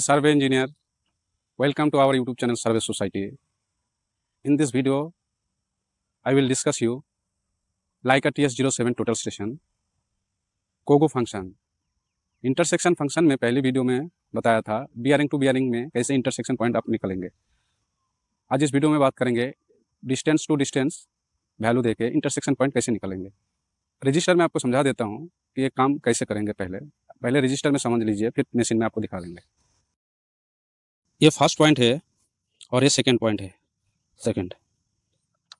survey engineer welcome to our YouTube channel survey society in this video I will discuss you like will T S zero seven total station COGO function intersection function में पहली video में बताया था bearing to bearing में कैसे intersection point आप निकलेंगे आज इस वीडियो में बात करेंगे डिस्टेंस टू डिस्टेंस वैल्यू देके इंटरसेक्शन पॉइंट कैसे निकलेंगे रजिस्टर में आपको समझा देता हूँ कि ये काम कैसे करेंगे पहले पहले रजिस्टर में समझ लीजिए फिर मशीन में आपको दिखा देंगे ये फर्स्ट पॉइंट है और ये सेकंड पॉइंट है सेकंड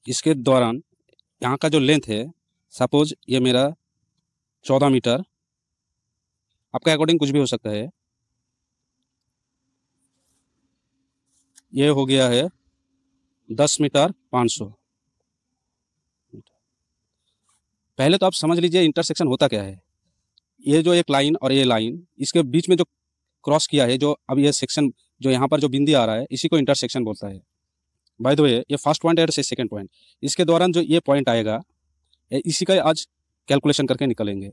इसके दौरान यहाँ का जो लेंथ है सपोज ये मेरा चौदह मीटर आपका अकॉर्डिंग कुछ भी हो सकता है ये हो गया है दस मीटर पाँच सौ पहले तो आप समझ लीजिए इंटरसेक्शन होता क्या है ये जो एक लाइन और ये लाइन इसके बीच में जो क्रॉस किया है जो अब ये सेक्शन जो यहाँ पर जो बिंदी आ रहा है इसी को इंटरसेक्शन बोलता है बाय द वे ये फर्स्ट पॉइंट है से सेकेंड पॉइंट इसके दौरान जो ये पॉइंट आएगा इसी का आज कैलकुलेशन करके निकलेंगे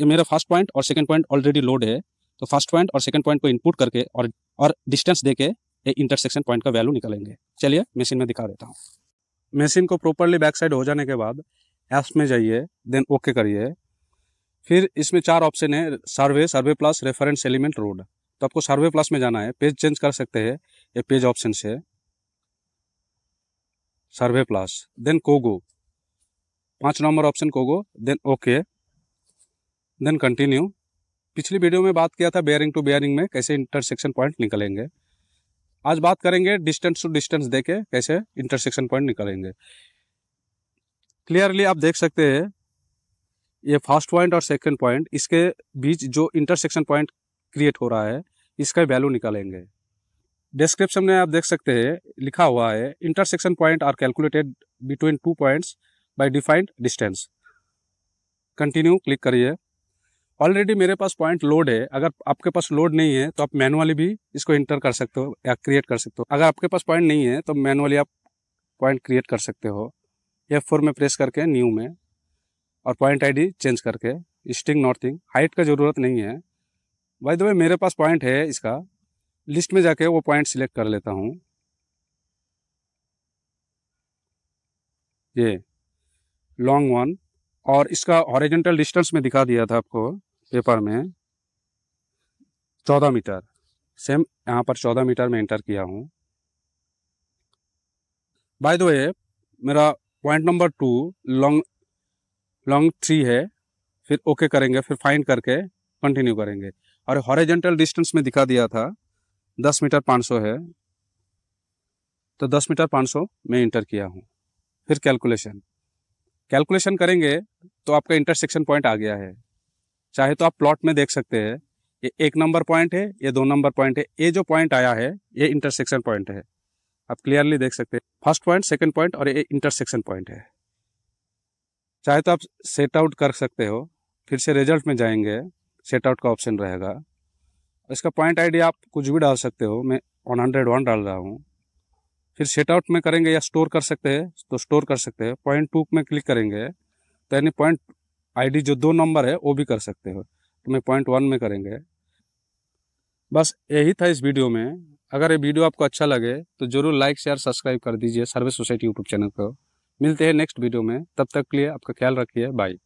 ये मेरा फर्स्ट पॉइंट और सेकेंड पॉइंट ऑलरेडी लोड है तो फर्स्ट पॉइंट और सेकेंड पॉइंट को इनपुट करके और और डिस्टेंस दे के ये इंटरसेक्शन पॉइंट का वैल्यू निकलेंगे चलिए मशीन में दिखा देता हूँ मशीन को प्रॉपरली बैक साइड हो जाने के बाद ऐप्स में जाइए देन ओके करिए फिर इसमें चार ऑप्शन है survey survey plus reference element road तो आपको सर्वे प्लस में जाना है पेज चेंज कर सकते हैं ये पेज ऑप्शन से सर्वे प्लस देन कोगो पांच number option COGO then okay then continue पिछली वीडियो में बात किया था बेयरिंग टू बेयरिंग में कैसे इंटरसेक्शन पॉइंट निकलेंगे आज बात करेंगे डिस्टेंस टू डिस्टेंस देके कैसे इंटरसेक्शन पॉइंट निकलेंगे क्लियरली आप देख सकते हैं ये फर्स्ट पॉइंट और सेकंड पॉइंट इसके बीच जो इंटरसेक्शन पॉइंट क्रिएट हो रहा है इसका वैल्यू निकालेंगे डिस्क्रिप्शन में आप देख सकते हैं लिखा हुआ है intersection point are calculated between two points by defined distance continue click करिए ऑलरेडी मेरे पास पॉइंट लोड है अगर आपके पास लोड नहीं है तो आप मैनुअली भी इसको इंटर कर सकते हो या क्रिएट कर सकते हो अगर आपके पास पॉइंट नहीं है तो मैनुअली आप पॉइंट क्रिएट कर सकते हो एफ फोर में प्रेस करके न्यू में और पॉइंट आई चेंज करके स्टिंग नॉर्थिंग हाइट का ज़रूरत नहीं है भाई दो मेरे पास पॉइंट है इसका लिस्ट में जाके वो पॉइंट सिलेक्ट कर लेता हूँ ये लॉन्ग वन और इसका ऑरिजेंटल डिस्टेंस में दिखा दिया था आपको पेपर में चौदह मीटर सेम यहाँ पर चौदह मीटर में एंटर किया हूँ बाय द वे मेरा point number two long long three है फिर ओके okay करेंगे फिर फाइंड करके कंटिन्यू करेंगे और हॉरिजेंटल डिस्टेंस में दिखा दिया था दस मीटर पाँच सौ है तो दस मीटर पाँच सौ मैं इंटर किया हूँ फिर कैलकुलेशन कैलकुलेशन करेंगे तो आपका इंटरसेक्शन पॉइंट आ गया है चाहे तो आप प्लॉट में देख सकते हैं ये एक नंबर पॉइंट है ये दो नंबर पॉइंट है ये जो पॉइंट आया है ये इंटरसेक्शन पॉइंट है आप क्लियरली देख सकते हैं फर्स्ट पॉइंट सेकंड पॉइंट और ये इंटरसेक्शन पॉइंट है चाहे तो आप सेट आउट कर सकते हो फिर से रिजल्ट में जाएंगे सेट आउट का ऑप्शन रहेगा इसका पॉइंट आईडी आप कुछ भी डाल सकते हो मैं वन हंड्रेड वन डाल रहा हूँ फिर सेट आउट में करेंगे या स्टोर कर सकते हैं तो स्टोर कर सकते हैं पॉइंट टू में क्लिक करेंगे तो यानी पॉइंट आईडी जो दो नंबर है वो भी कर सकते हो तो मैं पॉइंट वन में करेंगे बस यही था इस वीडियो में अगर ये वीडियो आपको अच्छा लगे तो जरूर लाइक शेयर सब्सक्राइब कर दीजिए सर्वे सोसाइटी यूट्यूब चैनल को मिलते हैं नेक्स्ट वीडियो में तब तक के लिए आपका ख्याल रखिए बाई